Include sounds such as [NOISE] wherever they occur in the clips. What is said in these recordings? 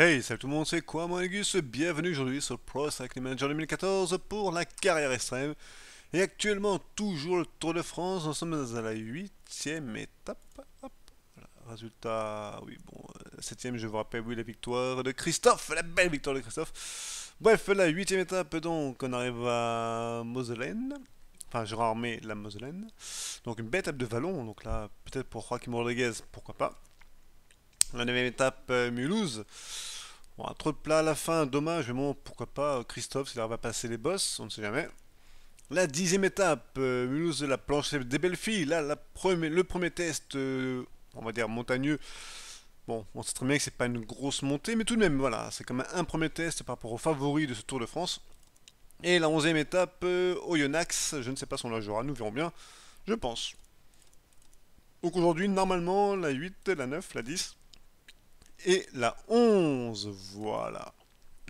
Hey, salut tout le monde, c'est quoi mon Agus Bienvenue aujourd'hui sur Pro Cycling Manager 2014 pour la carrière extrême. Et actuellement, toujours le Tour de France, nous sommes à la 8ème étape. Résultat, oui, bon, 7ème, euh, je vous rappelle, oui, la victoire de Christophe, la belle victoire de Christophe. Bref, la 8ème étape, donc, on arrive à Moselle enfin je Armé, la Moselle Donc une belle étape de vallon, donc là peut-être pour Rocky Rodriguez, pourquoi pas. La neuvième étape, euh, Mulhouse. Bon, trop de plat à la fin, dommage, mais bon, pourquoi pas, Christophe, s'il on va passer les boss, on ne sait jamais. La dixième étape, euh, Mulhouse de la planche des belles filles. Là, le premier test, euh, on va dire montagneux. Bon, on sait très bien que c'est pas une grosse montée, mais tout de même, voilà, c'est quand même un premier test par rapport aux favoris de ce Tour de France. Et la onzième étape, euh, Oyonnax, je ne sais pas son âge aura, nous verrons bien, je pense. Donc aujourd'hui, normalement, la 8, la 9, la 10, et la 11. Voilà.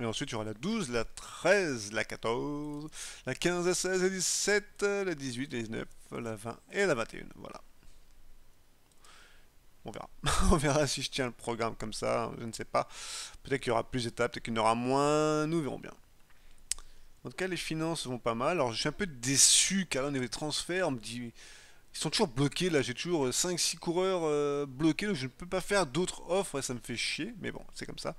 Et ensuite, il y aura la 12, la 13, la 14, la 15, la 16, la 17, la 18, la 19, la 20 et la 21. Voilà. On verra. [LAUGHS] On verra si je tiens le programme comme ça, je ne sais pas. Peut-être qu'il y aura plus d'étapes, peut-être qu'il y en aura moins, nous verrons bien. En tout cas, les finances vont pas mal. Alors, je suis un peu déçu car là, niveau des transferts, on me dit ils sont toujours bloqués. Là, j'ai toujours 5-6 euh, coureurs euh, bloqués, donc je ne peux pas faire d'autres offres. Ça me fait chier, mais bon, c'est comme ça.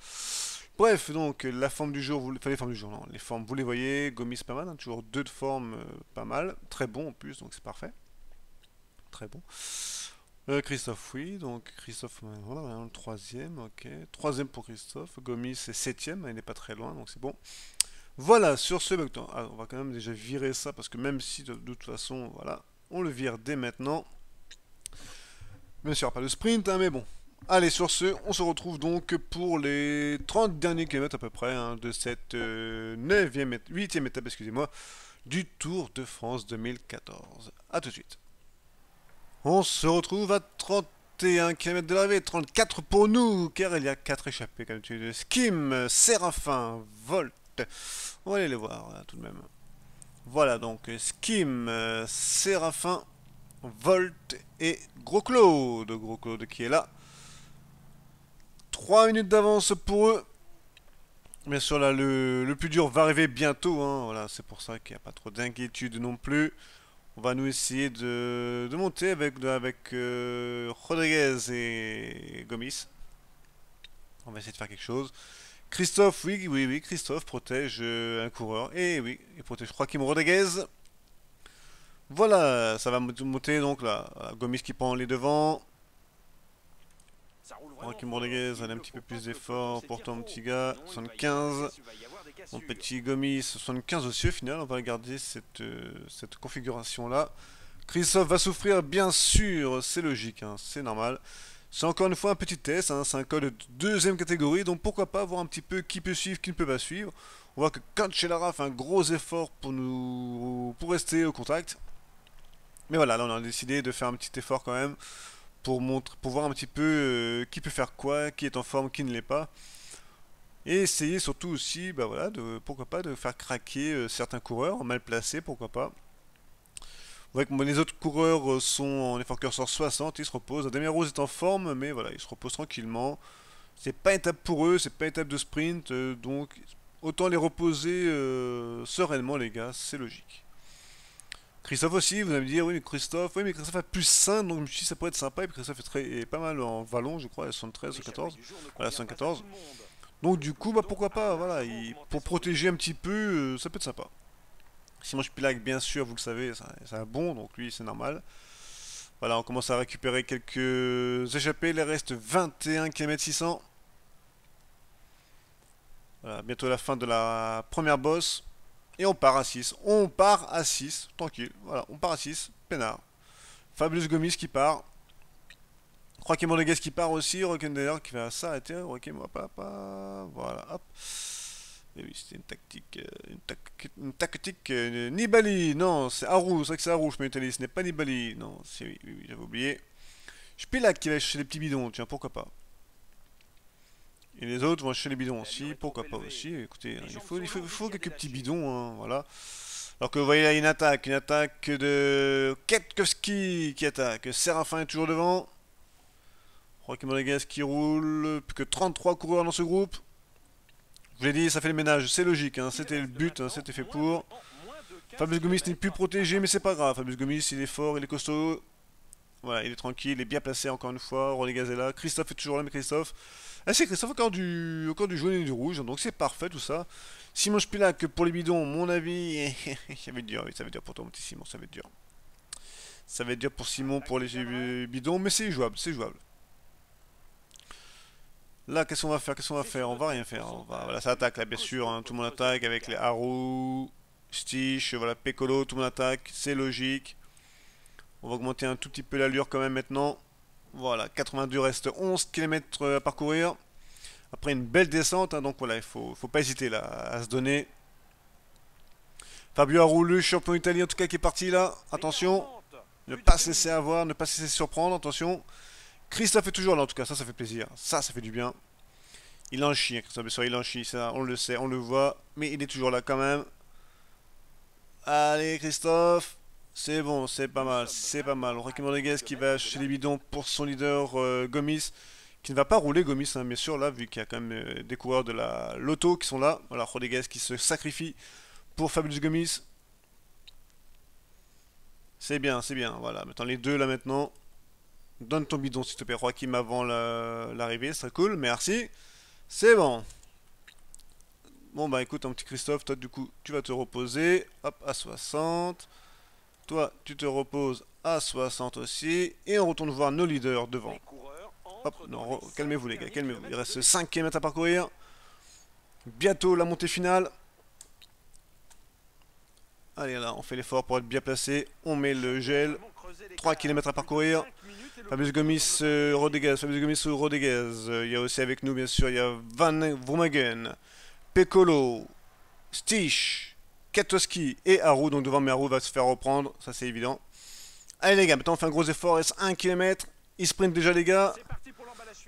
Bref, donc euh, la forme du jour, vous... enfin les formes du jour, non, les formes, vous les voyez, Gomis pas mal, hein, toujours deux de forme, pas mal, très bon en plus, donc c'est parfait. Très bon. Christophe, oui, donc Christophe, voilà, le troisième, ok. Troisième pour Christophe, Gomis hein, est septième, il n'est pas très loin, donc c'est bon. Voilà, sur ce, bug, bah, ah, on va quand même déjà virer ça, parce que même si de toute façon, voilà, on le vire dès maintenant. Bien sûr, pas de sprint, hein, mais bon. Allez, sur ce, on se retrouve donc pour les 30 derniers kilomètres à peu près hein, de cette 9e, euh, 8e étape, excusez-moi, du Tour de France 2014. A tout de suite. On se retrouve à 31 km de l'arrivée, 34 pour nous, car il y a 4 échappés comme tu dis. Skim, Séraphin, Volt. On va aller les voir tout de même. Voilà donc euh, Skim, euh, Séraphin, Volt et Gros Claude. Gros Claude qui est là. 3 minutes d'avance pour eux. Bien sûr, là, le, plus dur va arriver bientôt. Hein. Voilà, c'est pour ça qu'il n'y a pas trop d'inquiétude non plus. On va nous essayer de, monter avec, avec euh, Rodriguez et Gomis. On va essayer de faire quelque chose. Christophe, oui, oui, oui, Christophe protège euh, un coureur. Et eh oui, il protège Joaquim Rodriguez. Voilà, ça va monter donc là. Gomis qui prend les devants. Joaquim Rodriguez a un petit peu plus d'effort pour ton petit gars. 75. Mon petit Gomis, 75 aussi au final. On va garder cette, euh, cette configuration là. Christophe va souffrir, bien sûr, c'est logique, hein, c'est normal. C'est encore une fois un petit test, hein. c'est un code de deuxième catégorie, donc pourquoi pas voir un petit peu qui peut suivre, qui ne peut pas suivre. On voit que Kanchelara fait un gros effort pour nous pour rester au contact. Mais voilà, là on a décidé de faire un petit effort quand même pour, voir un petit peu euh, qui peut faire quoi, qui est en forme, qui ne l'est pas. Et essayer surtout aussi, bah voilà, de, pourquoi pas, de faire craquer euh, certains coureurs, mal placés, pourquoi pas les autres coureurs euh, sont en effort curseur 60, ils se reposent. Damien Rose est en forme, mais voilà, ils se reposent tranquillement. C'est pas une étape pour eux, c'est pas une étape de sprint, euh, donc autant les reposer euh, sereinement, les gars, c'est logique. Christophe aussi, vous allez me dire, oui mais Christophe, oui mais Christophe a plus 5, donc je me suis dit ça pourrait être sympa, et puis Christophe est, très, pas mal en vallon, je crois, à 73, 14, voilà, 114. Donc du coup, bah pourquoi pas, voilà, pour protéger un petit peu, ça peut être sympa. Simon Spilag, bien sûr, vous le savez, c'est un bon, donc lui, c'est normal. Voilà, on commence à récupérer quelques échappées. Il reste 21 km 600. Voilà, bientôt la fin de la première bosse. Et on part à 6. On part à 6, tranquille. Voilà, on part à 6, peinard. Fabius Gomis qui part. de Guest qui part aussi. Rockender qui va s'arrêter. Joaquim, Voilà, hop. Et oui, c'était une tactique. Euh, une, tactique. Euh, Nibali Non, c'est Haru, c'est vrai que c'est Haru, je ce n'est pas Nibali. Non, c'est oui, oui, j'avais oublié. Spilak qui va chercher les petits bidons, tiens, pourquoi pas. Et les autres vont chercher les bidons aussi, pourquoi pas aussi. Écoutez, hein, il, faut, quelques petits bidons, hein, voilà. Alors que vous voyez là, une attaque, une attaque de Ketkovski qui attaque. Séraphin est toujours devant. Rocky Monegas qui roule, plus que 33 coureurs dans ce groupe. Je l'ai dit, ça fait le ménage, c'est logique, hein. c'était le but, hein. c'était fait pour. Fabius Gomis n'est plus protégé, mais c'est pas grave. Fabius Gomis, il est fort, il est costaud. Voilà, il est tranquille, il est bien placé encore une fois. René Gazella, Christophe est toujours là, mais Christophe. Ah, c'est Christophe, encore du, encore du jaune et du rouge, donc c'est parfait tout ça. Simon que pour les bidons, mon avis. [LAUGHS] ça va être dur, ça va être dur pour toi, mon Simon, ça va être dur. Ça va être dur pour Simon pour les bidons, mais c'est jouable, c'est jouable. Là, qu'est-ce qu'on va faire Qu'est-ce qu'on va faire On va rien faire. On va... Voilà, ça attaque là, bien sûr. Hein, tout le monde attaque avec les Haru, Stitch, voilà, Pecolo, tout le monde attaque. C'est logique. On va augmenter un tout petit peu l'allure quand même maintenant. Voilà, 82 reste 11 km à parcourir. Après une belle descente, hein, donc voilà, il faut, faut pas hésiter là à se donner. Fabio Aroulou, le champion italien en tout cas qui est parti là. Attention, ne pas se laisser avoir, ne pas se laisser surprendre, attention. Christophe est toujours là en tout cas, ça ça fait plaisir, ça ça fait du bien. Il en chie, hein, Christophe il en chie, ça on le sait, on le voit, mais il est toujours là quand même. Allez Christophe, c'est bon, c'est pas mal, c'est pas mal. On recommande qui va chez les bidons pour son leader euh, Gomis, qui ne va pas rouler Gomis, hein, bien sûr, là, vu qu'il y a quand même euh, des coureurs de la loto qui sont là. Voilà, Rodriguez qui se sacrifie pour Fabulous Gomis. C'est bien, c'est bien, voilà. Maintenant les deux là maintenant. Donne ton bidon s'il te plaît, Joachim, avant l'arrivée, ce serait cool, merci. C'est bon. Bon bah écoute, un petit Christophe, toi du coup, tu vas te reposer, hop, à 60. Toi, tu te reposes à 60 aussi. Et on retourne voir nos leaders devant. Hop, non, calmez-vous les gars, calmez-vous. Il reste 5 km à parcourir. Bientôt la montée finale. Allez là, on fait l'effort pour être bien placé. On met le gel. 3 km à parcourir. Fabius Gomis, euh, Fabius Gomis Il y a aussi avec nous, bien sûr, il y a Van Vromagen, Pecolo, Stich, Katowski et Haru. Donc devant, mais Haru va se faire reprendre, ça c'est évident. Allez les gars, maintenant on fait un gros effort, reste 1 km. il sprint déjà les gars.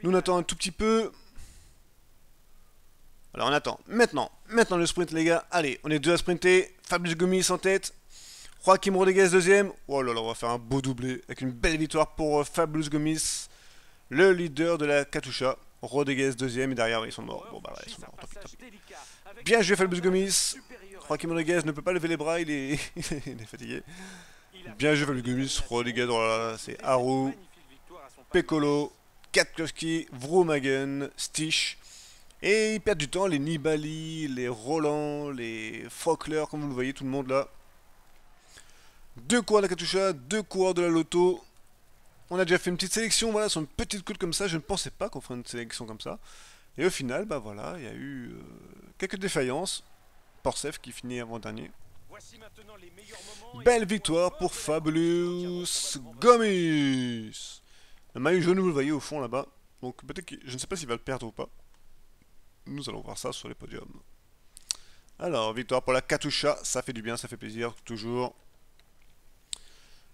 Nous on attend un tout petit peu. Alors on attend. Maintenant, maintenant le sprint les gars. Allez, on est deux à sprinter. Fabius Gomis en tête. Joaquim Rodriguez deuxième. Oh là là, on va faire un beau doublé avec une belle victoire pour euh, Fabulous Gomis, le leader de la Katusha. Rodriguez deuxième et derrière ils sont morts. Bon bah là, ils sont morts, tant pis, Bien joué Fabulous Gomis. Joaquim Rodriguez ne peut pas lever les bras, il est, [LAUGHS] fatigué. Bien joué Fabulous Gomis, Rodriguez, oh là c'est Haru, Pecolo, Katkowski, Vromagen, Stich. Et ils perdent du temps, les Nibali, les Roland, les Frockler, comme vous le voyez, tout le monde là. Deux coureurs de la Katusha, deux coureurs de la Loto. On a déjà fait une petite sélection, voilà, sur une petite coute comme ça. Je ne pensais pas qu'on ferait une sélection comme ça. Et au final, bah voilà, il y a eu euh, quelques défaillances. Porcef qui finit avant-dernier. Belle victoire pour Fabulous Gomis. Le maillot jaune, vous le voyez au fond là-bas. Donc peut-être que je ne sais pas s'il va le perdre ou pas. Nous allons voir ça sur les podiums. Alors, victoire pour la Katusha, ça fait du bien, ça fait plaisir, toujours.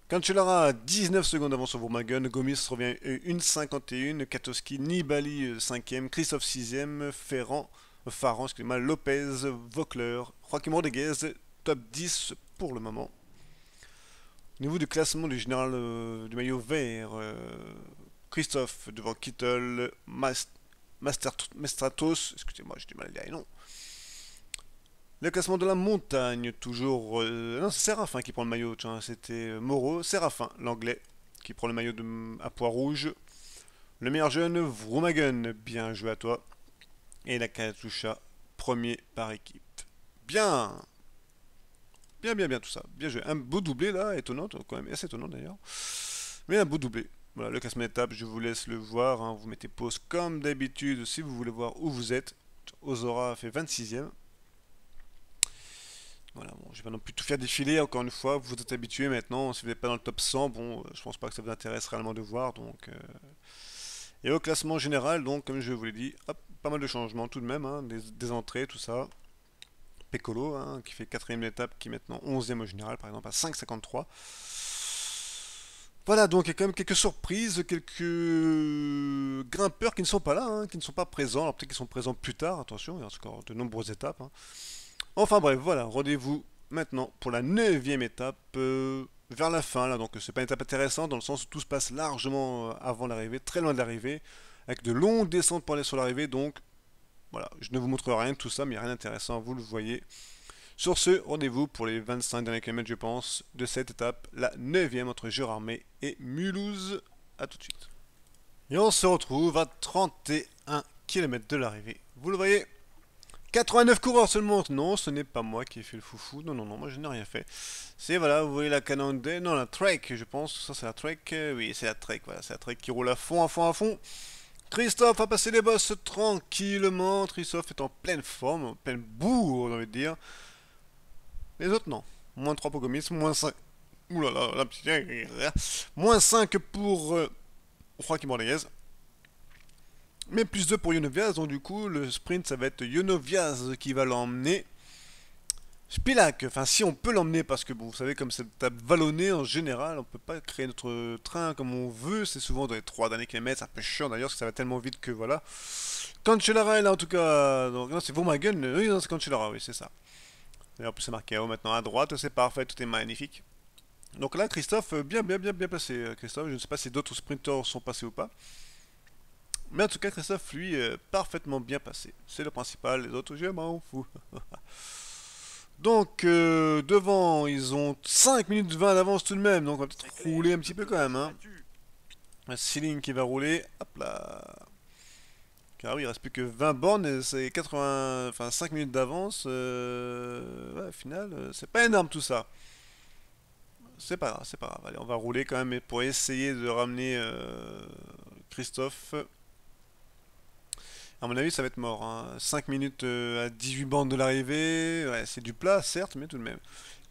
Cancellara a 19 secondes avant sur Vermagen, Gomis revient 1,51, euh, Katowski, Nibali 5e, euh, Christophe 6e, Ferrand, Farran, euh, excusez-moi, Lopez, Vaucler, Joaquim Rodriguez, top 10 pour le moment. Au niveau du classement du général du maillot vert, Christophe devant Kittel, Mas Master excusez-moi, j'ai du mal à dire les le classement de la montagne, toujours... Euh, non, c'est Séraphin qui prend le maillot, c'était euh, Moreau. Séraphin, l'anglais, qui prend le maillot de, mm, à poids rouge. Le meilleur jeune, Vroomagen, bien joué à toi. Et la Katusha, premier par équipe. Bien Bien, bien, bien tout ça. Bien joué. Un beau doublé là, étonnant, quand même, assez étonnant d'ailleurs. Mais un beau doublé. Voilà, le classement étape, je vous laisse le voir. Hein. Vous mettez pause comme d'habitude si vous voulez voir où vous êtes. Ozora fait 26ème. Voilà, bon, je vais pas non plus tout faire défiler, encore une fois, vous vous êtes habitué maintenant, si vous n'êtes pas dans le top 100, bon, euh, je pense pas que ça vous intéresse réellement de voir, donc... Euh. Et au classement général, donc, comme je vous l'ai dit, pas mal de changements tout de même, hein, des, entrées, tout ça. Pécolo, hein, qui fait quatrième étape, qui est maintenant 11e au général, par exemple, à 5,53. Voilà, donc il y a quand même quelques surprises, quelques grimpeurs qui ne sont pas là, hein, qui ne sont pas présents, alors peut-être qu'ils sont présents plus tard, attention, il y a encore de nombreuses étapes. Enfin bref, voilà, rendez-vous maintenant pour la neuvième étape euh, vers la fin là, donc c'est pas une étape intéressante dans le sens où tout se passe largement euh, avant l'arrivée, très loin de l'arrivée, avec de longues descentes pour aller sur l'arrivée, donc voilà, je ne vous montre rien de tout ça, mais il a rien d'intéressant, vous le voyez. Sur ce, rendez-vous pour les 25 derniers kilomètres, je pense, de cette étape, la 9ème entre armée et Mulhouse. A tout de suite. Et on se retrouve à 31 km de l'arrivée. Vous le voyez 89 coureurs seulement Non, ce n'est pas moi qui ai fait le foufou. Non, non, non, moi je n'ai rien fait. C'est, voilà, vous voyez la Canon D. Non, la Trek, je pense. Ça, c'est la Trek. Euh, oui, c'est la Trek, voilà. C'est la Trek qui roule à fond, à fond, à fond. Christophe a passé les boss tranquillement. Christophe est en pleine forme, en pleine boue, on envie dire. Les autres, non. Moins 3 pour Gomis, moins 5. Ouh là là, la petite... Euh, euh, moins 5 pour... Euh, qu'il qui mais plus 2 pour Yonoviaz, donc du coup le sprint ça va être Yonoviaz qui va l'emmener. Spilak, enfin si on peut l'emmener parce que vous savez comme c'est table vallonnée en général on peut pas créer notre train comme on veut, c'est souvent dans les 3 derniers kilomètres, c'est un peu chiant d'ailleurs parce que ça va tellement vite que voilà. Cancellara est là en tout cas, donc non c'est Vomagen, oui non c'est Cancellara, oui c'est ça. D'ailleurs plus c'est marqué haut maintenant à droite, c'est parfait, tout est magnifique. Donc là Christophe euh, bien bien bien bien placé, euh, Christophe, je ne sais pas si d'autres sprinters sont passés ou pas. Mais en tout cas, Christophe, lui, euh, parfaitement bien passé. C'est le principal, les autres, je m'en fous. [LAUGHS] donc, euh, devant, ils ont 5 minutes 20 d'avance tout de même, donc on va peut-être rouler un petit peu quand même. Hein. Un ceiling qui va rouler, hop là. Car oui, il reste plus que 20 bornes et c'est 80... enfin, 5 minutes d'avance. Euh, ouais, au final, c'est pas énorme tout ça. C'est pas grave, c'est pas grave. Allez, on va rouler quand même pour essayer de ramener Christophe à mon avis, ça va être mort. 5 hein. minutes euh, à 18 bandes de l'arrivée, c'est du plat, certes, mais tout de même.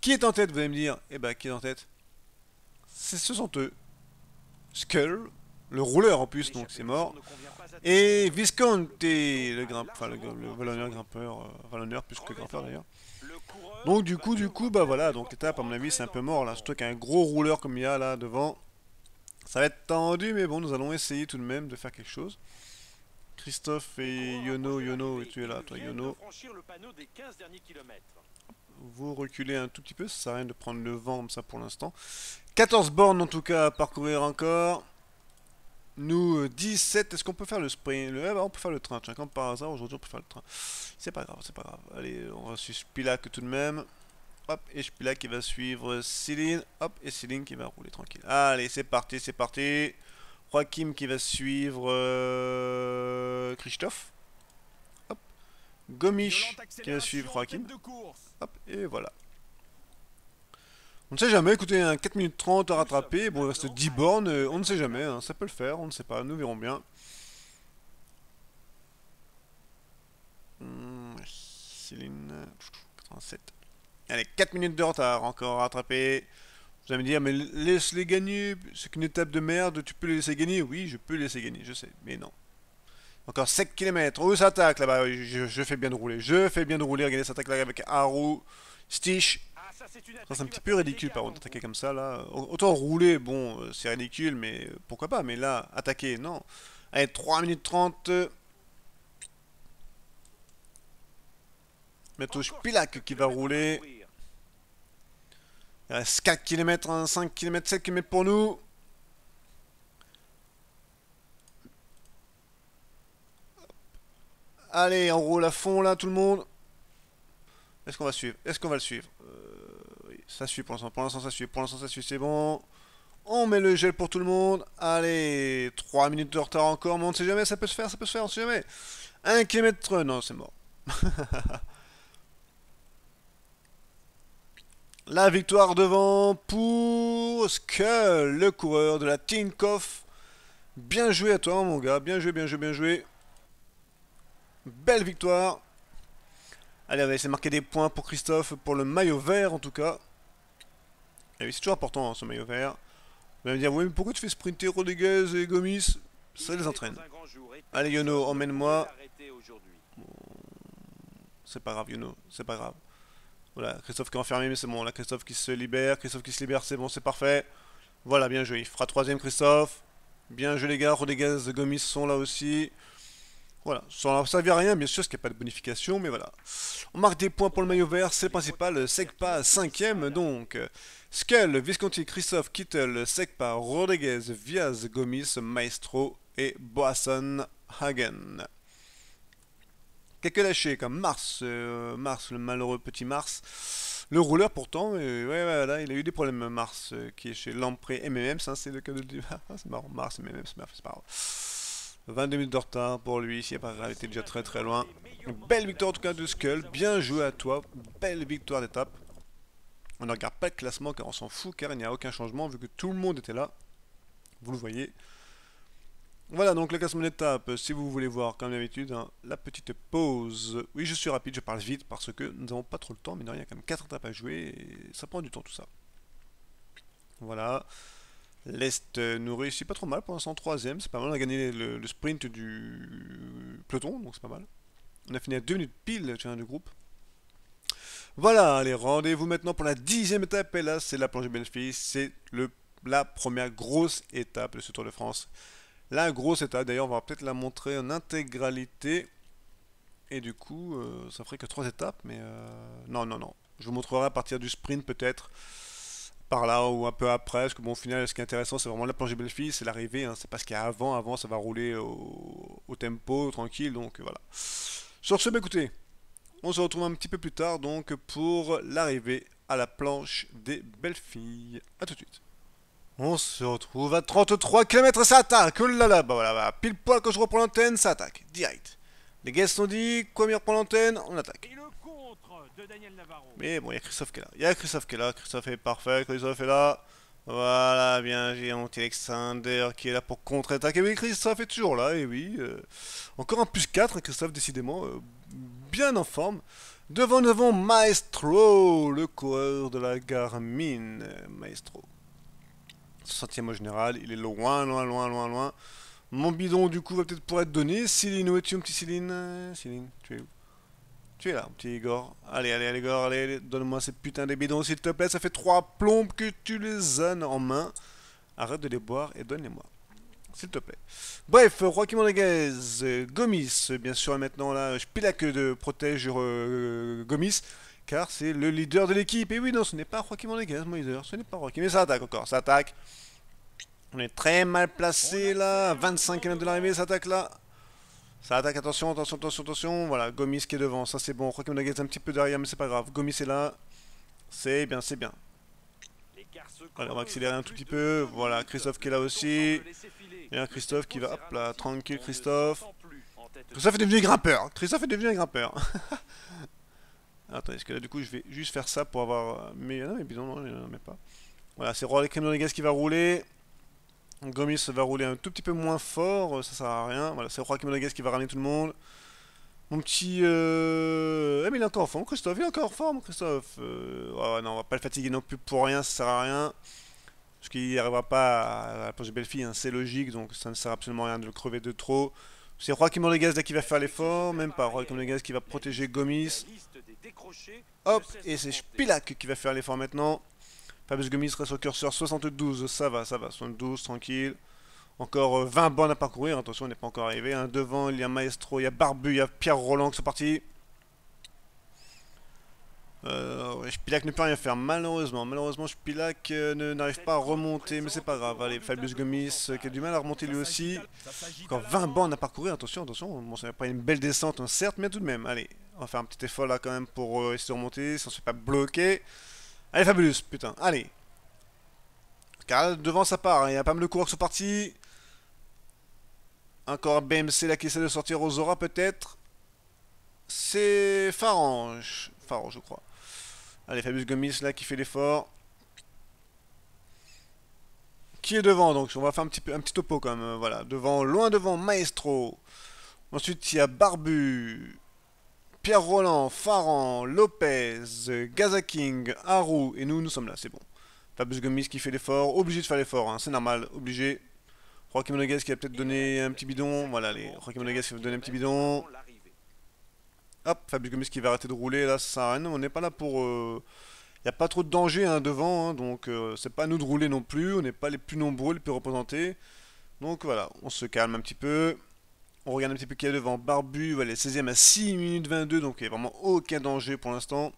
Qui est en tête, vous allez me dire Eh ben, qui est en tête C'est Ce sont eux. Skull, le rouleur en plus, donc c'est mort. Et Visconti, le grimpeur, enfin le, le grimpeur, euh, plus que grimpeur d'ailleurs. Donc du coup, du coup, bah voilà, donc l'étape à mon avis c'est un peu mort là, surtout qu'un gros rouleur comme il y a là devant. Ça va être tendu, mais bon, nous allons essayer tout de même de faire quelque chose. Christophe et Yono, Yono, et tu es là, toi Yono. Vous reculez un tout petit peu, ça sert à rien de prendre le vent comme ça pour l'instant. 14 bornes en tout cas à parcourir encore. Nous, 17, euh, est-ce qu'on peut faire le sprint le... Eh ben, on peut faire le train, tiens, par hasard, aujourd'hui on peut faire le train. C'est pas grave, c'est pas grave. Allez, on va suivre Spilac tout de même. Hop, et Spilac qui va suivre Céline. Hop, et Céline qui va rouler tranquille. Allez, c'est parti, c'est parti. Joachim qui va suivre euh, Christophe. Hop. qui va suivre Joachim. Hop, et voilà. On ne sait jamais, écoutez, 4 minutes 30 à rattraper, bon il reste 10 bornes, on ne sait jamais, hein, ça peut le faire, on ne sait pas, nous verrons bien. Hmm, Céline, 87. Allez, 4 minutes de retard encore à rattraper. Vous allez me dire, mais laisse-les gagner, c'est qu'une étape de merde, tu peux les laisser gagner. Oui, je peux les laisser gagner, je sais, mais non. Encore 7 km, ça s'attaque là-bas, je, fais bien de rouler, je fais bien de rouler, regardez, attaque là avec Haru, Stitch. C'est un petit peu ridicule par contre d'attaquer comme ça là. Autant rouler, bon, euh, c'est ridicule, mais euh, pourquoi pas, mais là, attaquer, non. Allez, 3 minutes 30. Bientôt Pilac qui va rouler. Il reste 4 km, 5 km, 7 km pour nous. Allez, on roule à fond là, tout le monde. Est-ce qu'on va suivre Est-ce qu'on va le suivre euh, oui, Ça suit pour l'instant, pour l'instant ça suit, pour l'instant ça suit, c'est bon. On met le gel pour tout le monde. Allez, 3 minutes de retard encore, mais on ne sait jamais, ça peut se faire, ça peut se faire, on ne sait jamais. 1 km, non, c'est mort. [LAUGHS] La victoire devant pour Skull, le coureur de la Tinkoff. Bien joué à toi, mon gars. Bien joué, bien joué, bien joué. Belle victoire. Allez, on va essayer de marquer des points pour Christophe, pour le maillot vert en tout cas. Et eh oui, c'est toujours important hein, ce maillot vert. Vous allez me dire, oui, mais pourquoi tu fais sprinter Rodriguez et Gomis Ça les entraîne. Allez, Yono, emmène-moi. C'est pas grave, Yono, c'est pas grave. Voilà, Christophe qui est enfermé, mais c'est bon. Là, Christophe qui se libère. Christophe qui se libère, c'est bon, c'est parfait. Voilà, bien joué. Il fera troisième, Christophe. Bien joué, les gars. Rodriguez, Gomis sont là aussi. Voilà, ça ne sert à rien, bien sûr, parce qu'il n'y a pas de bonification, mais voilà. On marque des points pour le maillot vert, c'est le principal. Segpa, cinquième, donc. Skull, Visconti, Christophe, Kittel, Segpa, Rodriguez, Viaz, Gomis, Maestro et Boasson Hagen que lâcher comme Mars, euh, Mars, le malheureux petit Mars. Le rouleur pourtant, mais ouais, il a eu des problèmes Mars euh, qui est chez et MMM, ça c'est le cas de le [LAUGHS] ah, c'est marrant, Mars MMM, c'est marrant. 22 minutes de retard pour lui, s'il n'y a pas grave, il était déjà très très loin. belle victoire en tout cas de Skull, bien joué à toi, belle victoire d'étape. On ne regarde pas le classement car on s'en fout car il n'y a aucun changement vu que tout le monde était là. Vous le voyez. Voilà donc la classe étape, si vous voulez voir comme d'habitude, hein, la petite pause. Oui je suis rapide, je parle vite parce que nous n'avons pas trop le temps, mais il y a quand même 4 étapes à jouer et ça prend du temps tout ça. Voilà. L'Est nous réussit pas trop mal pour l'instant, troisième, c'est pas mal, on a gagné le, sprint du peloton, donc c'est pas mal. On a fini à 2 minutes pile, tiens, du groupe. Voilà, allez, rendez-vous maintenant pour la dixième étape, et là c'est la plongée bénéfice, c'est la première grosse étape de ce Tour de France. La grosse étape, d'ailleurs, on va peut-être la montrer en intégralité. Et du coup, euh, ça ferait que trois étapes, mais euh, non, non, non. Je vous montrerai à partir du sprint peut-être, par là ou un peu après, parce que bon, au final, ce qui est intéressant, c'est vraiment la planche des belles filles, c'est l'arrivée, hein. c'est parce ce qu'il y a avant, avant, ça va rouler au, tempo, tranquille, donc euh, voilà. Sur ce, bah, écoutez, on se retrouve un petit peu plus tard, donc, pour l'arrivée à la planche des belles filles. A tout de suite. On se retrouve à 33 km, ça attaque Oh là là, bah voilà, bah, pile poil quand je reprends l'antenne, ça attaque, direct. Les guests ont dit, quoi mieux reprend l'antenne, on attaque. Et le contre de Daniel Navarro. Mais bon, il y a Christophe qui est là. Il y a Christophe qui est là, Christophe est parfait, Christophe est là. Voilà, bien géant Alexander qui est là pour contre-attaquer. Oui, Christophe est toujours là, et oui. Euh, encore un plus 4, Christophe décidément, euh, bien en forme. Devant, devant Maestro, le coureur de la Garmin. Maestro centième au général, il est loin, loin, loin, loin, loin. Mon bidon, du coup, va peut-être pouvoir être donné. Céline, où es-tu, mon petit Céline Céline, tu es où Tu es là, petit Igor. Allez, allez, allez, Igor, allez, donne-moi ces putains de bidons, s'il te plaît. Ça fait trois plombes que tu les as en main. Arrête de les boire et donne-les-moi. S'il te plaît. Bref, Roi Kimonagaze, Gomis, bien sûr, maintenant, là, je pile la queue de protège euh, Gomis car c'est le leader de l'équipe. Et oui, non, ce n'est pas Rocky mon leader, ce n'est pas Rocky Mais ça attaque encore, ça attaque. On est très mal placé là, 25 km de l'arrivée, ça attaque là. Ça attaque, attention, attention, attention, attention. Voilà, Gomis qui est devant, ça c'est bon. Rocky est un petit peu derrière, mais c'est pas grave. Gomis est là, c'est bien, c'est bien. Allez, on va accélérer un tout petit peu. Voilà, Christophe qui est là aussi. Et un Christophe qui va, hop là, tranquille Christophe. Christophe est devenu grimpeur. Christophe est devenu un grimpeur. [LAUGHS] Attendez, est-ce que là, du coup, je vais juste faire ça pour avoir... Euh, euh, mais non, mais disons, non, mais pas. Voilà, c'est Roi Negas qui va rouler. Gomis va rouler un tout petit peu moins fort, euh, ça sert à rien. Voilà, c'est Roi Negas qui va ramener tout le monde. Mon petit... Euh... Eh mais il est encore en forme, Christophe, il est encore en forme, Christophe. Ouais ouais non, on va pas le fatiguer non plus pour rien, ça sert à rien. Parce qu'il arrivera pas à la poche de belle-fille, hein, c'est logique, donc ça ne sert absolument à rien de le crever de trop. C'est Roi qui là qui va faire l'effort, même pas Roy comme gaz qui va protéger Gomis. Hop, et c'est Spilak qui va faire l'effort maintenant. Fabius Gomis reste au curseur 72, ça va, ça va, 72, tranquille. Encore 20 euh, bornes à parcourir, attention, on n'est pas encore arrivé. Un hein. Devant, il y a Maestro, il y a Barbu, il y a Pierre Roland qui sont partis. Euh, Spilak ne peut rien faire, malheureusement. Malheureusement, Spilak euh, ne n'arrive pas à remonter, mais c'est pas grave. Allez, Fabius Gomis euh, qui a du mal à remonter lui aussi. Encore 20 bandes à parcourir, attention, attention. Bon, ça pas une belle descente, hein, certes, mais tout de même. Allez, on va faire un petit effort là quand même pour euh, essayer de remonter, si on se fait pas bloquer. Allez, Fabius, putain, allez. Car devant ça part, il hein, y a pas mal de coureurs qui sont partis. Encore BMC là qui essaie de sortir aux Ozora peut-être. C'est Farange. Farange je crois. Allez, Fabius Gomis là qui fait l'effort. Qui est devant donc On va faire un petit, un petit topo quand même. Euh, voilà, devant, loin devant Maestro. Ensuite, il y a Barbu, Pierre Roland, Faran, Lopez, Gaza King, Haru et nous, nous sommes là, c'est bon. Fabius Gomis qui fait l'effort, obligé de faire l'effort, hein, c'est normal, obligé. Rocky Monegas qui va peut-être donné un petit bidon. Voilà, les Rocky Monegas qui va donner un petit bidon. Hop, Fabius Gomis qui va arrêter de rouler, là ça sert à rien. On n'est pas là pour... Il euh, n'y a pas trop de danger hein, devant, hein, donc euh, c'est pas à nous de rouler non plus, on n'est pas les plus nombreux, les plus représentés. Donc voilà, on se calme un petit peu. On regarde un petit peu qui est devant. Barbu, voilà, 16ème à 6 minutes 22, donc il n'y a vraiment aucun danger pour l'instant.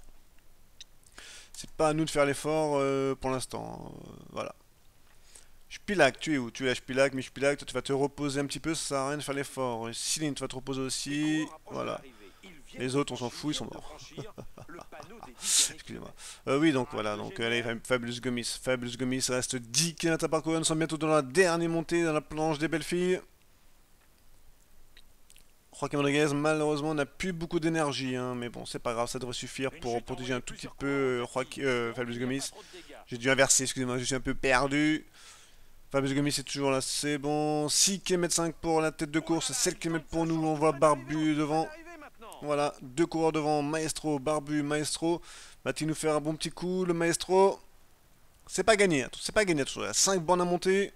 C'est pas à nous de faire l'effort euh, pour l'instant. voilà. Spilak, tu es où Tu es à Spilak, mais toi tu vas te reposer un petit peu, ça sert à rien de faire l'effort. Céline, tu vas te reposer aussi. Hein, voilà. Les autres, on s'en fout, ils sont morts. [LAUGHS] [LAUGHS] Excusez-moi. Euh, oui, donc voilà, donc allez, euh, Fabulous Gomis. Fabulous Gomis reste 10 km à parcourir. Nous sommes bientôt dans la dernière montée dans la planche des belles filles. Roque Rodriguez, malheureusement, n'a plus beaucoup d'énergie, hein, mais bon, c'est pas grave, ça devrait suffire pour protéger un tout petit peu euh, Joaquin, Fabulous Gomis. J'ai dû inverser, excusez-moi, je suis un peu perdu. Fabius Gomis c'est toujours là, c'est bon. 6 km 5 pour la tête de course, 7 km pour nous, on voit Barbu devant. Voilà, deux coureurs devant, Maestro, Barbu, Maestro. Va-t-il nous faire un bon petit coup, le Maestro C'est pas gagné, c'est pas gagné. Il y a 5 bornes à monter.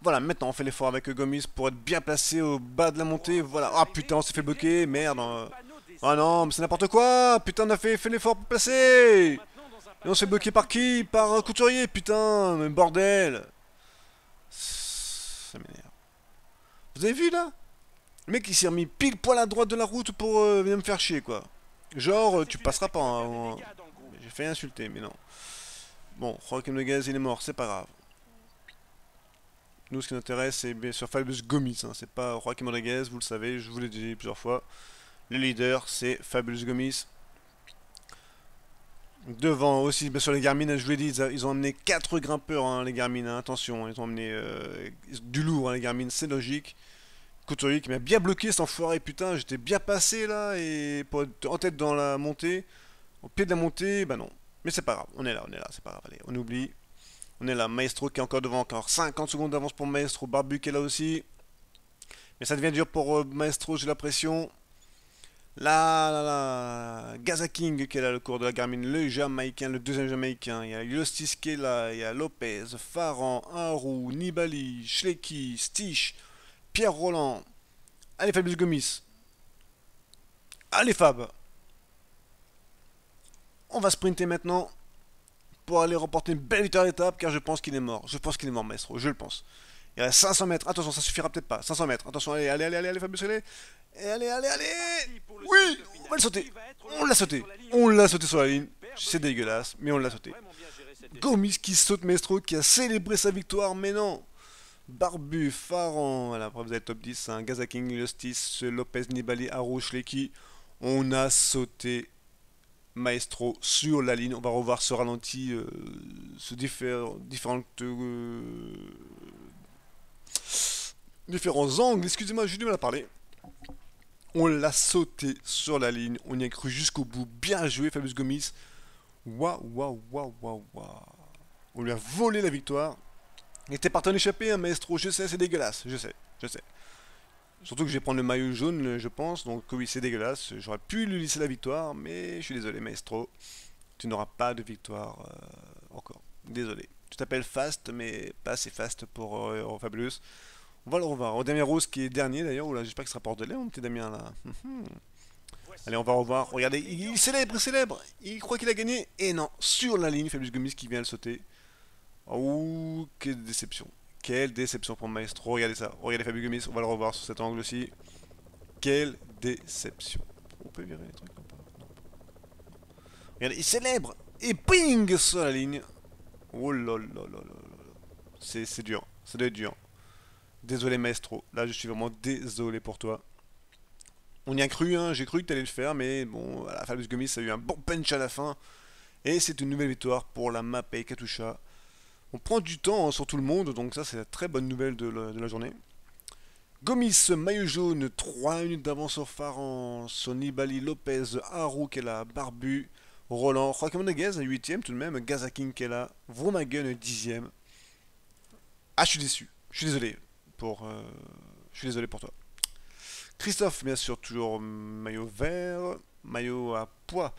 Voilà, maintenant on fait l'effort avec Gomis pour être bien placé au bas de la montée. Voilà, ah putain, on s'est fait bloquer, merde. Hein. Ah non, mais c'est n'importe quoi Putain, on a fait, fait l'effort pour placer Et on s'est bloqué par qui Par un couturier, putain, mais bordel Ça m'énerve. Vous avez vu là le mec, il s'est remis pile poil à droite de la route pour euh, venir me faire chier, quoi. Genre, euh, tu passeras pas. Hein, j'ai fait insulter, mais non. Bon, Joaquim de Gaz, il est mort, c'est pas grave. Nous, ce qui nous intéresse, c'est bien sûr Fabius Gomis. Hein. C'est pas Joaquin Rodriguez, vous le savez, je vous l'ai dit plusieurs fois. Le leader, c'est Fabius Gomis. Devant aussi, bien les Garmin, je vous l'ai dit, ils ont amené 4 grimpeurs, hein, les Garmin. Hein. Attention, ils ont amené euh, du lourd, les Garmin, c'est logique. Couturier qui m'a bien bloqué sans foirer putain, j'étais bien passé là, et pour être en tête dans la montée, au pied de la montée, bah non. Mais c'est pas grave, on est là, on est là, c'est pas grave, allez, on oublie. On est là, Maestro qui est encore devant, encore 50 secondes d'avance pour Maestro, Barbu qui est là aussi. Mais ça devient dur pour euh, Maestro, j'ai la pression. Là, là, là, Gaza King qui est là, le cours de la Garmin, le Jamaïcain, le deuxième Jamaïcain. Il y a Yostis qui est là, il y a Lopez, Faran, Haru, Nibali, Schlecky Stich. Pierre Roland. Allez, Fabius Gomis. Allez, Fab. On va sprinter maintenant pour aller remporter une belle victoire d'étape car je pense qu'il est mort. Je pense qu'il est mort, maestro. Je le pense. Il reste 500 mètres. Attention, ça suffira peut-être pas. 500 mètres. Attention, allez, allez, allez, allez, Fabius, Et allez, allez, allez Oui On va le sauter On l'a sauté On l'a sauté sur la ligne. C'est dégueulasse, mais on l'a sauté. Gomis qui saute Maestro, qui a célébré sa victoire, mais non Barbu, Faran, voilà, après vous avez top 10, hein. Gaza King, Justice, Lopez, Nibali, Arouche, Leki. On a sauté Maestro sur la ligne. On va revoir ce ralenti, euh, ce différent euh, différents angles. Excusez-moi, j'ai du mal à parler. On l'a sauté sur la ligne. On y a cru jusqu'au bout. Bien joué, Fabius Gomis. Waouh, waouh, waouh, waouh, waouh. On lui a volé la victoire. Il était parti en échappé, hein, maestro. Je sais, c'est dégueulasse. Je sais, je sais. Surtout que je vais prendre le maillot jaune, je pense. Donc oui, c'est dégueulasse. J'aurais pu lui laisser la victoire, mais je suis désolé, maestro. Tu n'auras pas de victoire euh, encore. Désolé. Tu t'appelles Fast, mais pas assez Fast pour Fabius euh, Fabulous. On va le revoir. Damien Rose qui est dernier d'ailleurs. j'espère qu'il sera porte de mon petit Damien là. Mhm. Allez, on va revoir. Regardez, il, est célèbre, il célèbre. Il croit qu'il a gagné. Et non, sur la ligne, Fabius Gummis qui vient le sauter. Oh, quelle déception. Quelle déception pour Maestro. Regardez ça. Regardez Fabio Gumis. On va le revoir sur cet angle aussi. Quelle déception. On peut virer les trucs Regardez, il célèbre. Et ping sur la ligne. Oh là C'est dur. Ça doit être dur. Désolé Maestro. Là, je suis vraiment désolé pour toi. On y a cru, hein. J'ai cru que t'allais le faire, mais bon, voilà, Fabius Gomis a eu un bon punch à la fin. Et c'est une nouvelle victoire pour la et Katusha on prend du temps hein, sur tout le monde, donc ça c'est la très bonne nouvelle de la, journée. Gomis, maillot jaune, 3 minutes d'avance sur Faran, Bali, Lopez, Haru Barbu, Roland, Joaquin Moneguez 8ème tout de même, Gazakin qui est là, 10ème. Ah, je suis déçu, je suis désolé pour, euh, je suis désolé pour toi. Christophe, bien sûr, toujours maillot vert, maillot à poids,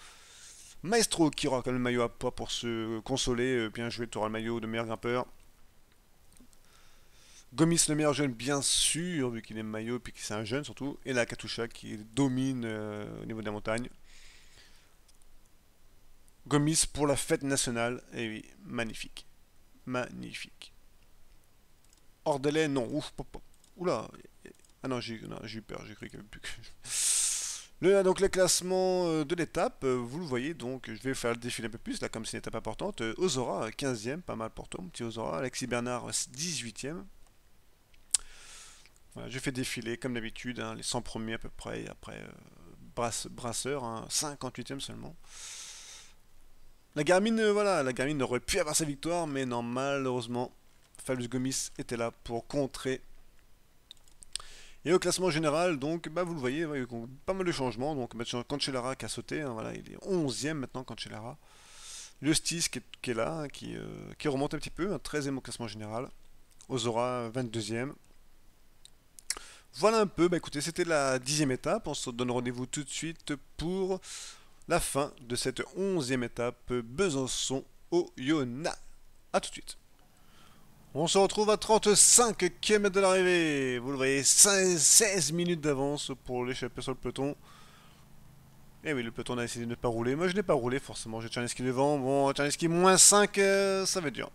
Maestro qui aura quand même le maillot à poids pour se consoler. Euh, bien joué, tu auras le maillot de meilleur grimpeur. Gomis le meilleur jeune bien sûr, vu qu'il est maillot et qu'il c'est un jeune surtout. Et la Katusha qui domine euh, au niveau de montagnes. montagne. Gomis pour la fête nationale. Et oui, magnifique. Magnifique. Ordelais, non. Ouf, pop, pop. Oula. Ah non, j'ai eu peur, j'ai cru qu'il avait plus que... [LAUGHS] Le, donc les classement euh, de l'étape, euh, vous le voyez donc, je vais faire le défiler un peu plus, là comme c'est une étape importante. Euh, Ozora 15e, pas mal pour toi, mon petit Ozora. Alexis Bernard 18e. Voilà, je fais défiler comme d'habitude, hein, les 100 premiers à peu près, et après Brasseur, 58e hein, seulement. La Garmin, voilà, la Garmin aurait pu avoir sa victoire, mais non, malheureusement, Fabius Gomis était là pour contrer et au classement général, donc, bah, vous le voyez, pas mal de changements. Donc, Cancellara qui a sauté, hein, voilà, il est 11ème maintenant, Cancellara. Le Stis qui est, là, hein, euh, qui, remonte un petit peu, Un 13ème au classement général. Ozora, 22 e Voilà un peu, bah écoutez, c'était la dixième étape. On se donne rendez-vous tout de suite pour la fin de cette 11 11e étape Besançon au Yona. A tout de suite. On se retrouve à 35 km de l'arrivée. Vous le voyez, 16 minutes d'avance pour l'échapper sur le peloton. Et eh oui, le peloton a essayé de ne pas rouler. Moi, je n'ai pas roulé, forcément. J'ai qui devant. Bon, qui moins 5, euh, ça va être dur.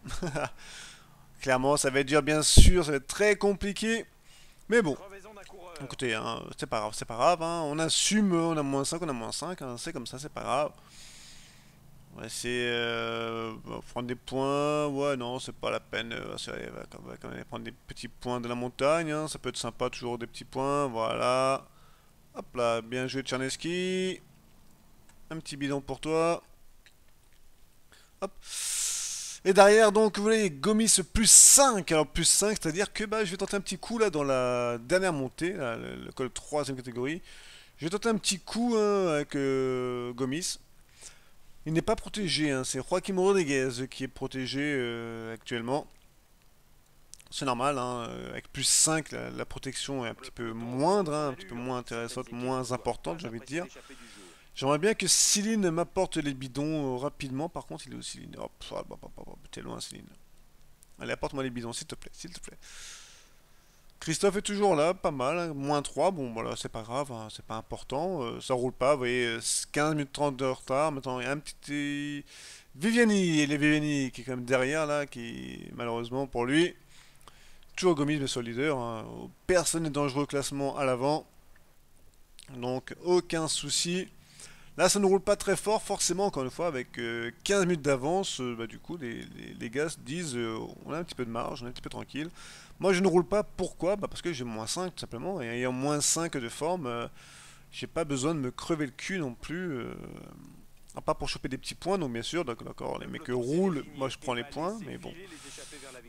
[LAUGHS] Clairement, ça va être dur, bien sûr. Ça va être très compliqué. Mais bon. Écoutez, hein, c'est pas grave, c'est pas grave. Hein. On assume, on a moins 5, on a moins 5. Hein. C'est comme ça, c'est pas grave. On va essayer de prendre des points. Ouais, non, c'est pas la peine. On va, quand même prendre des petits points de la montagne. Hein, ça peut être sympa, toujours des petits points. Voilà. Hop là, bien joué Tcherneski. Un petit bidon pour toi. Hop. Et derrière, donc, vous voyez, Gomis plus 5. Alors, plus 5, c'est-à-dire que bah, je vais tenter un petit coup là dans la dernière montée, le, col 3 catégorie. Je vais tenter un petit coup hein, avec euh, Gomis. Il n'est pas protégé, hein. c'est Joaquim Rodriguez qui est protégé euh, actuellement. C'est normal, hein, euh, avec plus 5, la, protection est un petit peu moindre, hein, un petit peu moins intéressante, moins importante, j'ai envie de dire. J'aimerais bien que Céline m'apporte les bidons euh, rapidement, par contre il est où Céline oh, t'es loin Céline. Allez, apporte-moi les bidons, s'il te plaît, s'il te plaît. Christophe est toujours là, pas mal, hein. moins 3, bon voilà, c'est pas grave, hein, c'est pas important, euh, ça roule pas, vous voyez, 15 euh, minutes 30 de retard, maintenant il y a un petit... Euh, Viviani, il est Viviani qui est quand même derrière là, qui malheureusement pour lui, toujours Gomis mais sur leader, hein, personne n'est dangereux au classement à l'avant, donc aucun souci. Là, ça ne roule pas très fort, forcément, encore une fois, avec 15 euh, minutes d'avance, euh, bah, du coup, les, gars disent euh, on a un petit peu de marge, on est un petit peu tranquille. Moi, je ne roule pas, pourquoi bah, Parce que j'ai moins 5, tout simplement, et ayant moins 5 de forme, j'ai pas besoin de me crever le cul non plus, Pas pour choper des petits points, donc bien sûr, d'accord, les mecs roulent, moi je prends les points, mais bon.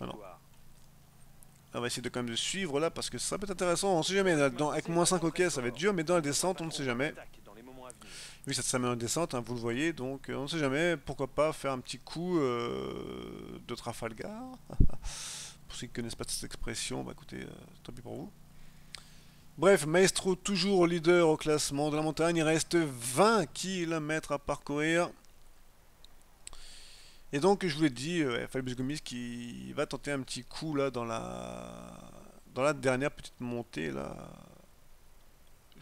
Ah, ah, on va essayer de quand même de suivre là parce que ça peut être intéressant. On sait jamais. dans, avec moins 5 ok, ça va être dur, mais dans la descente, on ne sait jamais. Oui, ça se met en descente, hein, vous le voyez, donc euh, on ne sait jamais, pourquoi pas faire un petit coup euh, de Trafalgar. [LAUGHS] pour ceux qui ne connaissent pas cette expression, bah écoutez, euh, tant pis pour vous. Bref, Maestro toujours leader au classement de la montagne, il reste 20 km à parcourir. Et donc je vous l'ai dit, euh, Fabius Gomis qui va tenter un petit coup là dans la dans la dernière petite montée là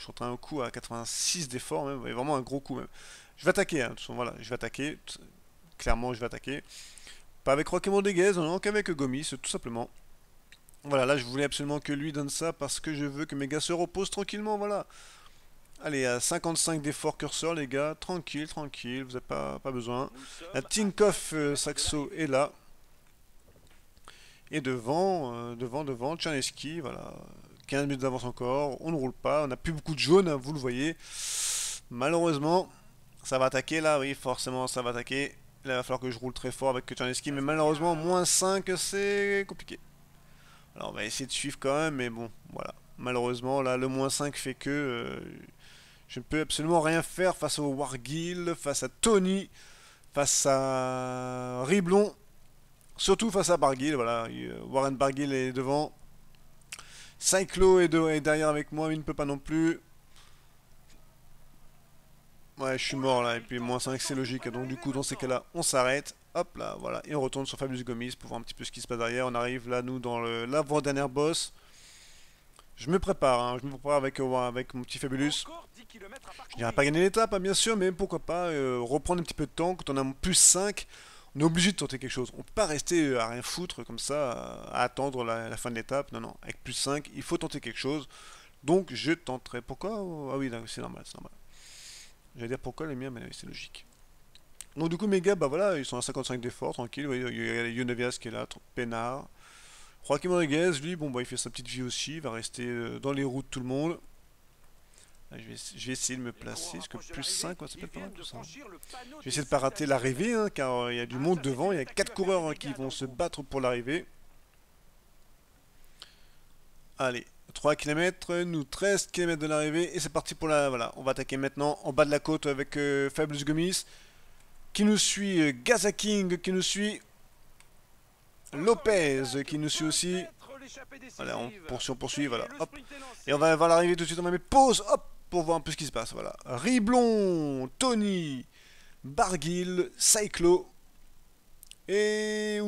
je faire un coup à 86 d'effort même, vraiment un gros coup Je vais attaquer, hein, voilà, je vais attaquer, clairement je vais attaquer. Pas avec Roquemont gaz, non, qu'avec Gomis, tout simplement. Voilà, là je voulais absolument que lui donne ça parce que je veux que mes gars se reposent tranquillement, voilà. Allez, à 55 d'efforts curseur, les gars. Tranquille, tranquille, vous n'avez pas, besoin. La Tinkoff euh, Saxo est là. Et devant, euh, devant, devant, Tchernesky, voilà. 15 minutes d'avance encore, on ne roule pas, on n'a plus beaucoup de jaune, hein, vous le voyez. Malheureusement, ça va attaquer là, oui, forcément ça va attaquer. Là, il va falloir que je roule très fort avec j'en mais malheureusement, moins 5, c'est compliqué. Alors, on va essayer de suivre quand même, mais bon, voilà. Malheureusement, là, le moins 5 fait que euh, je ne peux absolument rien faire face au Wargill, face à Tony, face à Riblon, surtout face à Bargill. Voilà, euh, Warren Bargill est devant, Cyclo est, est derrière avec moi, il ne peut pas non plus. Ouais, je suis mort là, et puis moins 5, c'est logique. Donc du coup, dans ces cas-là, on s'arrête. Hop là, voilà. Et on retourne sur Fabulus Gomis pour voir un petit peu ce qui se passe derrière. On arrive là, nous, dans l'avant-dernière boss. Je me prépare, hein. je me prépare avec, euh, avec mon petit Fabulus. Je n'irai pas gagner l'étape, hein, bien sûr, mais pourquoi pas euh, reprendre un petit peu de temps quand on a plus 5 on est obligé de tenter quelque chose. On peut pas rester euh, à rien foutre comme ça, euh, à attendre la, fin de l'étape. Non, non. Avec plus 5, il faut tenter quelque chose. Donc je tenterai. Pourquoi Ah oui, c'est normal, c'est normal. J'allais dire pourquoi les miens, mais c'est logique. Donc du coup, mes gars, bah voilà, ils sont à 55 d'effort, tranquille. Il y a Yonavias qui est là, peinard. Joaquim Rodriguez, lui, bon, bah, il fait sa petite vie aussi, il va rester euh, dans les routes de tout le monde. Ah, je, vais, essayer de me placer. Est-ce que plus 5, ça peut pas mal tout ça. Hein. Je vais essayer de pas rater l'arrivée, hein, car euh, il y a du ah, monde devant. Il y a 4 coureurs hein, qui vont se battre pour l'arrivée. Allez, 3 km, nous 13 km de l'arrivée et c'est parti pour la... Voilà, on va attaquer maintenant en bas de la côte avec euh, Fabulous Gomis qui nous suit, euh, Gaza King qui nous suit, Lopez qui nous suit aussi. Voilà, on poursuit, on poursuit, voilà, hop. Et on va voir l'arrivée tout de suite, on va mettre pause, hop pour voir un peu ce qui se passe. Voilà. Riblon, Tony, Barguil, Cyclo. Et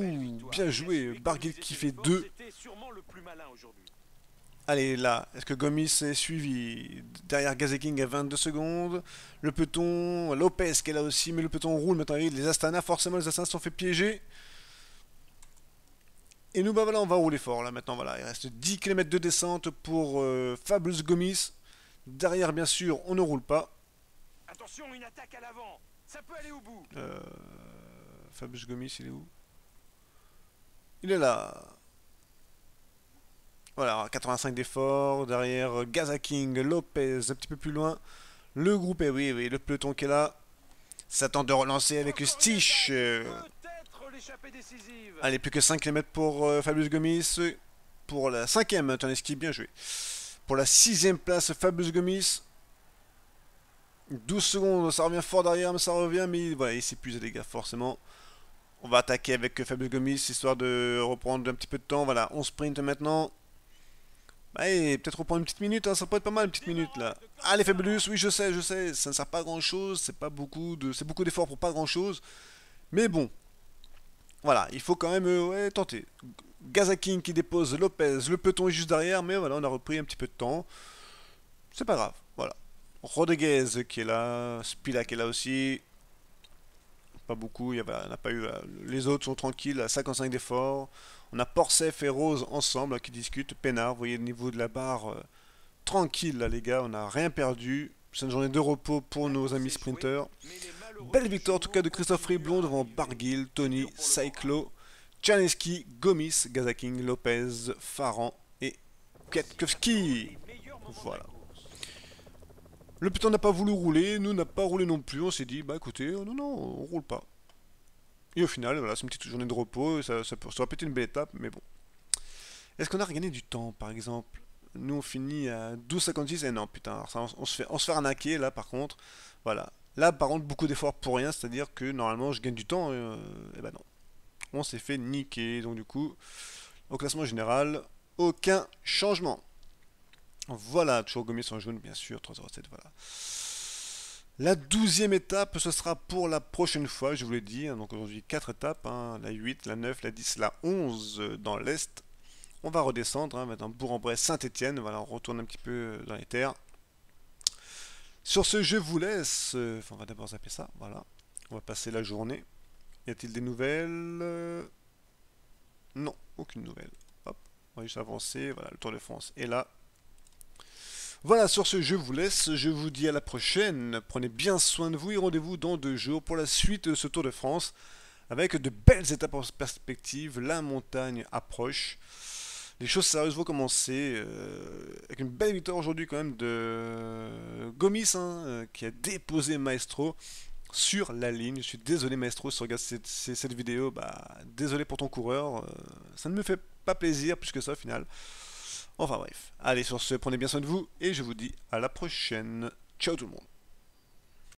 bien joué. Barguil qui fait 2. Allez, là, est-ce que Gomis est suivi Derrière Gazeking à 22 secondes. Le peloton, Lopez qui est là aussi, mais le peloton roule maintenant. Les Astana, forcément, les Astana sont fait piéger. Et nous, bah voilà, on va rouler fort là maintenant. Voilà, il reste 10 km de descente pour euh, Gomis. Derrière, bien sûr, on ne roule pas. Attention, une attaque à l'avant. Ça peut aller au bout. Euh, Fabius Gomis, il est où Il est là. Voilà, 85 d'efforts. Derrière, Gaza King, Lopez, un petit peu plus loin. Le groupe est, oui, oui, le peloton qui est là. S'attend de relancer avec Stitch. Stich. Euh, allez, plus que 5 km pour euh, Fabius Gomis. Pour la cinquième, tandis qui bien joué. Pour la sixième place, Fabius Gomis. 12 secondes, ça revient fort derrière, mais ça revient, mais voilà, il s'épuise les gars, forcément. On va attaquer avec Fabius Gomis, histoire de reprendre un petit peu de temps. Voilà, on sprint maintenant. Allez, bah, peut-être reprendre une petite minute, hein, ça peut être pas mal une petite minute là. Allez Fabulous, oui je sais, je sais, ça ne sert pas grand chose, c'est pas beaucoup de. c'est beaucoup d'efforts pour pas grand chose. Mais bon. Voilà, il faut quand même euh, tenter. Gazakin qui dépose Lopez. Le peloton est juste derrière, mais voilà, on a repris un petit peu de temps. C'est pas grave, voilà. Rodriguez qui est là, Spila qui est là aussi. Pas beaucoup, il y a, pas eu. Euh, les autres sont tranquilles, à 55 d'efforts. On a Porcef et Rose ensemble qui discutent. Pénard, vous voyez le niveau de la barre euh, tranquille là, les gars, on n'a rien perdu. C'est une journée de repos pour nos amis sprinteurs. Belle victoire en tout cas de Christophe Riblon devant Barguil, Tony, Cyclo. Czerneski, Gomis, Gazaking, Lopez, Faran et Ketkovski Voilà. Le putain n'a pas voulu rouler, nous n'a pas roulé non plus, on s'est dit, bah écoutez, non, non, on roule pas. Et au final, voilà, c'est une petite journée de repos, ça, ça, peut, ça aurait peut être une belle étape, mais bon. Est-ce qu'on a regagné du temps, par exemple Nous, on finit à 12,56, et eh non, putain, on, se fait, on se arnaquer, là, par contre. Voilà. Là, par contre, beaucoup d'efforts pour rien, c'est-à-dire que, normalement, je gagne du temps, et, euh, et eh ben non on s'est fait niquer. Donc du coup, au classement général, aucun changement. Voilà, toujours gommé le jaune, bien sûr, 307, voilà. La douzième étape, ce sera pour la prochaine fois, je vous l'ai dit. Hein, donc aujourd'hui, 4 étapes, hein, la 8, la 9, la 10, la 11 euh, dans l'Est. On va redescendre, hein, maintenant Bourg-en-Bresse, Saint-Etienne. Voilà, on retourne un petit peu euh, dans les terres. Sur ce, je vous laisse. Euh, enfin, on va d'abord zapper ça, voilà. On va passer la journée. Y a-t-il des nouvelles euh? Non, aucune nouvelle. Hop, on va juste avancer. Voilà, le Tour de France est là. Voilà, sur ce, je vous laisse. Je vous dis à la prochaine. Prenez bien soin de vous et rendez-vous dans deux jours pour la suite de ce Tour de France avec de belles étapes en perspective. La montagne approche. Les choses sérieuses vont commencer euh, avec une belle victoire aujourd'hui quand même de Gomis hein, euh, qui a déposé Maestro sur la ligne. Je suis désolé maestro si tu regardes cette, vidéo, bah désolé pour ton coureur, euh, ça ne me fait pas plaisir plus que ça au final. Enfin bref, allez sur ce, prenez bien soin de vous et je vous dis à la prochaine. Ciao tout le monde